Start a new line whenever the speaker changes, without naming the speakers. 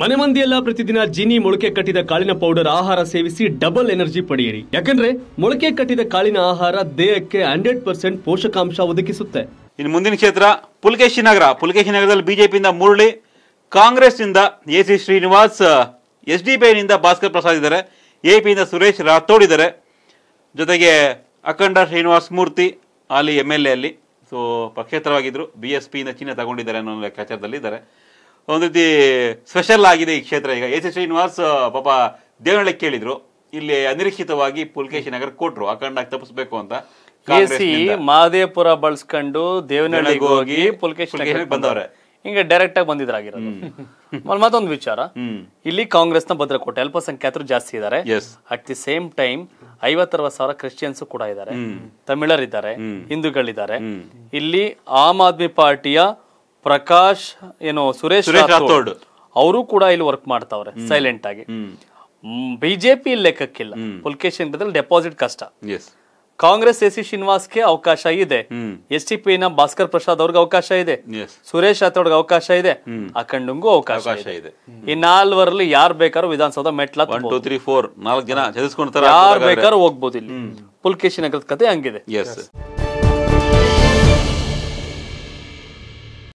ಮನೆ ಮಂದಿಯೆಲ್ಲ ಪ್ರತಿದಿನ ಜೀನಿ ಮೊಳಕೆ ಕಟ್ಟಿದ ಕಾಳಿನ ಪೌಡರ್ ಆಹಾರ ಸೇವಿಸಿ ಡಬಲ್ ಎನರ್ಜಿ ಪಡೆಯಿರಿ
ಯಾಕಂದ್ರೆ ಮೊಳಕೆ ಕಟ್ಟಿದ ಕಾಳಿನ ಆಹಾರ ದೇಹಕ್ಕೆ ಹಂಡ್ರೆಡ್ ಪರ್ಸೆಂಟ್ ಪೋಷಕಾಂಶ ಒದಗಿಸುತ್ತೆ ಇನ್ನು ಮುಂದಿನ ಕ್ಷೇತ್ರ ಪುಲಕೇಶಿ ನಗರ ಪುಲಕೇಶಿ ನಗರದಲ್ಲಿ ಬಿಜೆಪಿಯಿಂದ ಮುರಳಿ ಕಾಂಗ್ರೆಸ್ನಿಂದ A C Srinivas S D P Bhaskar Prasad ಇದ್ದಾರೆ ಎ ಪಿಯಿಂದ ಸುರೇಶ್ ರಾಥೋಡ್ ಇದ್ದಾರೆ ಜೊತೆಗೆ ಅಖಂಡ ಶ್ರೀನಿವಾಸ್ ಮೂರ್ತಿ ಅಲ್ಲಿ ಎಮ್ ಎಲ್ ಎ ಅಲ್ಲಿ ಸೊ ಪಕ್ಷೇತರವಾಗಿದ್ದರು ಬಿ ಎಸ್ ಪಿಯಿಂದ ಚಿಹ್ನೆ ತಗೊಂಡಿದ್ದಾರೆ ಅನ್ನೋ ಲೆಕ್ಕಾಚಾರದಲ್ಲಿ ಒಂದು ರೀತಿ ಸ್ಪೆಷಲ್ ಆಗಿದೆ ಈ ಕ್ಷೇತ್ರ ಈಗ ಎಸ್ ಎಸ್ ಶ್ರೀನಿವಾಸ್ ಪಾಪ ದೇವನಹಳ್ಳಿ ಕೇಳಿದ್ರು ಇಲ್ಲಿ ಅನಿರೀಕ್ಷಿತವಾಗಿ ಪುಲ್ಕೇಶಿ ನಗರ ಕೊಟ್ರು ಅಖಂಡಾಗಿ ತಪ್ಪಿಸ್ಬೇಕು ಅಂತ ಕೆಸಿ ಮಹದೇವಪುರ ಬಳಸ್ಕೊಂಡು
ದೇವನಹಳ್ಳಿಗೆ ಹೋಗಿ ಪುಲ್ಕೇಶ್ ಬಂದವ್ರೆ ಹಿಂಗೆ ಡೈರೆಕ್ಟ್ ಆಗಿ ಬಂದಿದ್ರಾಗಿರೋದು ಮತ್ತೊಂದು ವಿಚಾರ ಇಲ್ಲಿ ಕಾಂಗ್ರೆಸ್ನ ಭದ್ರಕೋಟೆ ಅಲ್ಪಸಂಖ್ಯಾತರು ಜಾಸ್ತಿ ಇದ್ದಾರೆ ಅಟ್ ದಿ ಸೇಮ್ ಟೈಮ್ ಐವತ್ತರವತ್ತು ಸಾವಿರ ಕ್ರಿಶ್ಚಿಯನ್ಸ್ ಕೂಡ ಇದ್ದಾರೆ ತಮಿಳರಿದ್ದಾರೆ ಹಿಂದೂಗಳಿದ್ದಾರೆ ಇಲ್ಲಿ ಆಮ್ ಆದ್ಮಿ ಪಾರ್ಟಿಯ ಪ್ರಕಾಶ್ ಏನು ಸುರೇಶ್ ರಾಥೋಡ್ ಅವರು ಕೂಡ ಇಲ್ಲಿ ವರ್ಕ್ ಮಾಡ್ತಾವ್ರೆ ಸೈಲೆಂಟ್ ಆಗಿ ಬಿಜೆಪಿ ಲೆಕ್ಕಕ್ಕಿಲ್ಲ ಪುಲ್ಕೇಶ್ ಏನ್ ಡೆಪಾಸಿಟ್ ಕಷ್ಟ ಕಾಂಗ್ರೆಸ್ ಎಸ್ ಸಿ ಗೆ ಅವಕಾಶ ಇದೆ ಎಸ್ ಟಿ ಪಿ ನ ಭಾಸ್ಕರ್ ಪ್ರಸಾದ್ ಅವ್ರಿಗೆ ಅವಕಾಶ ಇದೆ ಸುರೇಶ್ ರಾಥೋಡ್ಗೆ ಅವಕಾಶ ಇದೆ ಅಖಂಡಂಗೂ ಅವಕಾಶ ಇದೆ ಈ ನಾಲ್ವರಲ್ಲಿ ಯಾರು ಬೇಕಾದ್ರೂ ವಿಧಾನಸೌಧ ಮೆಟ್ಲ ಯಾರು ಬೇಕಾದ್ರೂ ಹೋಗ್ಬೋದು ಇಲ್ಲಿ ಪುಲ್ಕೇಶಿ ನಗರದ ಕತೆ ಹಂಗಿದೆ